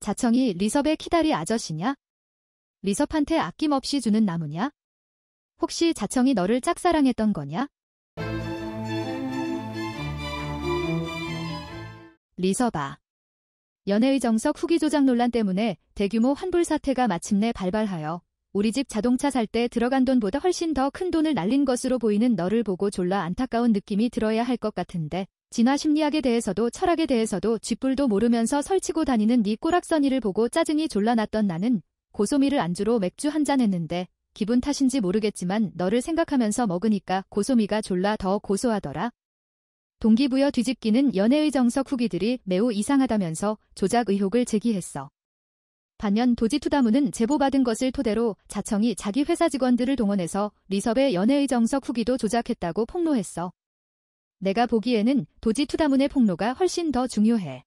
자청이 리섭의 키다리 아저씨냐? 리섭한테 아낌없이 주는 나무냐? 혹시 자청이 너를 짝사랑했던 거냐? 리서바. 연애의 정석 후기 조작 논란 때문에 대규모 환불 사태가 마침내 발발하여 우리 집 자동차 살 때 들어간 돈보다 훨씬 더 큰 돈을 날린 것으로 보이는 너를 보고 졸라 안타까운 느낌이 들어야 할 것 같은데 진화 심리학에 대해서도 철학에 대해서도 쥐뿔도 모르면서 설치고 다니는 네 꼬락서니를 보고 짜증이 졸라났던 나는 고소미를 안주로 맥주 한잔 했는데 기분 탓인지 모르겠지만 너를 생각하면서 먹으니까 고소미가 졸라 더 고소하더라. 동기부여 뒤집기는 연애의 정석 후기들이 매우 이상하다면서 조작 의혹을 제기했어. 반년 도지투다문은 제보받은 것을 토대로 자청이 자기 회사 직원들을 동원해서 리섭의 연애의 정석 후기도 조작했다고 폭로했어. 내가 보기에는 도지 투다문의 폭로가 훨씬 더 중요해.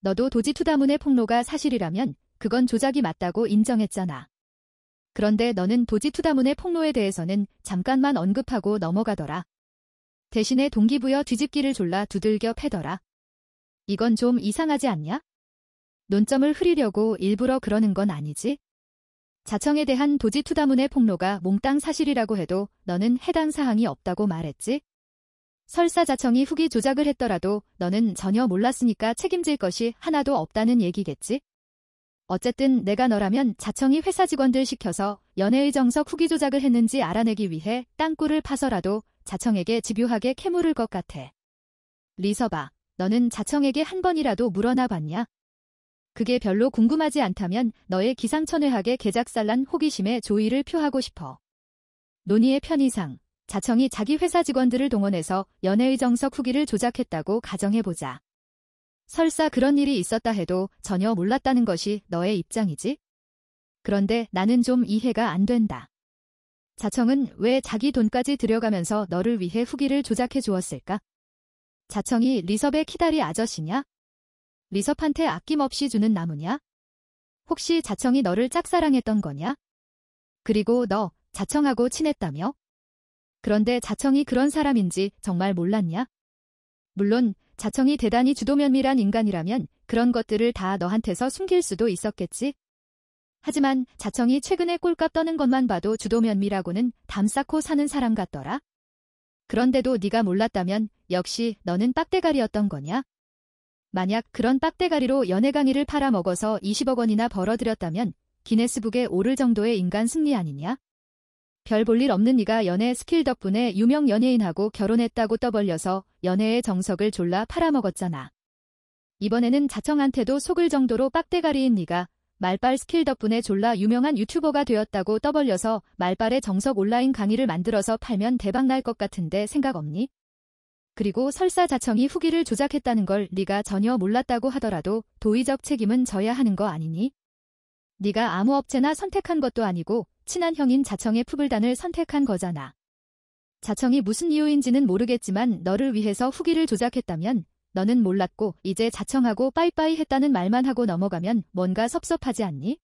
너도 도지 투다문의 폭로가 사실이라면 그건 조작이 맞다고 인정했잖아. 그런데 너는 도지 투다문의 폭로에 대해서는 잠깐만 언급하고 넘어가더라. 대신에 동기부여 뒤집기를 졸라 두들겨 패더라. 이건 좀 이상하지 않냐? 논점을 흐리려고 일부러 그러는 건 아니지? 자청에 대한 도지 투다문의 폭로가 몽땅 사실이라고 해도 너는 해당 사항이 없다고 말했지? 설사 자청이 후기 조작을 했더라도 너는 전혀 몰랐으니까 책임질 것이 하나도 없다는 얘기겠지? 어쨌든 내가 너라면 자청이 회사 직원들 시켜서 연애의 정석 후기 조작을 했는지 알아내기 위해 땅굴을 파서라도 자청에게 집요하게 캐물을 것 같아. 리서바 너는 자청에게 한 번이라도 물어나 봤냐? 그게 별로 궁금하지 않다면 너의 기상천외하게 개작살난 호기심에 조의를 표하고 싶어. 논의의 편의상 자청이 자기 회사 직원들을 동원해서 연애의 정석 후기를 조작했다고 가정해보자. 설사 그런 일이 있었다 해도 전혀 몰랐다는 것이 너의 입장이지? 그런데 나는 좀 이해가 안 된다. 자청은 왜 자기 돈까지 들여가면서 너를 위해 후기를 조작해 주었을까? 자청이 리섭의 키다리 아저씨냐? 리섭한테 아낌없이 주는 나무냐? 혹시 자청이 너를 짝사랑했던 거냐? 그리고 너 자청하고 친했다며? 그런데 자청이 그런 사람인지 정말 몰랐냐? 물론 자청이 대단히 주도면밀한 인간이라면 그런 것들을 다 너한테서 숨길 수도 있었겠지. 하지만 자청이 최근에 꼴값 떠는 것만 봐도 주도면밀하고는 담 쌓고 사는 사람 같더라. 그런데도 네가 몰랐다면 역시 너는 빡대가리였던 거냐? 만약 그런 빡대가리로 연애 강의를 팔아먹어서 20억 원이나 벌어들였다면 기네스북에 오를 정도의 인간 승리 아니냐? 별볼일 없는 이가 연애 스킬 덕분에 유명 연예인하고 결혼했다고 떠벌려서 연애의 정석을 졸라 팔아먹었잖아. 이번에는 자청한테도 속을 정도로 빡대가리인 네가 말빨 스킬 덕분에 졸라 유명한 유튜버가 되었다고 떠벌려서 말빨의 정석 온라인 강의를 만들어서 팔면 대박 날 것 같은데 생각 없니? 그리고 설사 자청이 후기를 조작했다는 걸 네가 전혀 몰랐다고 하더라도 도의적 책임은 져야 하는 거 아니니? 네가 아무 업체나 선택한 것도 아니고 친한 형인 자청의 푸불단을 선택한 거잖아. 자청이 무슨 이유인지는 모르겠지만 너를 위해서 후기를 조작했다면 너는 몰랐고 이제 자청하고 빠이빠이 했다는 말만 하고 넘어가면 뭔가 섭섭하지 않니?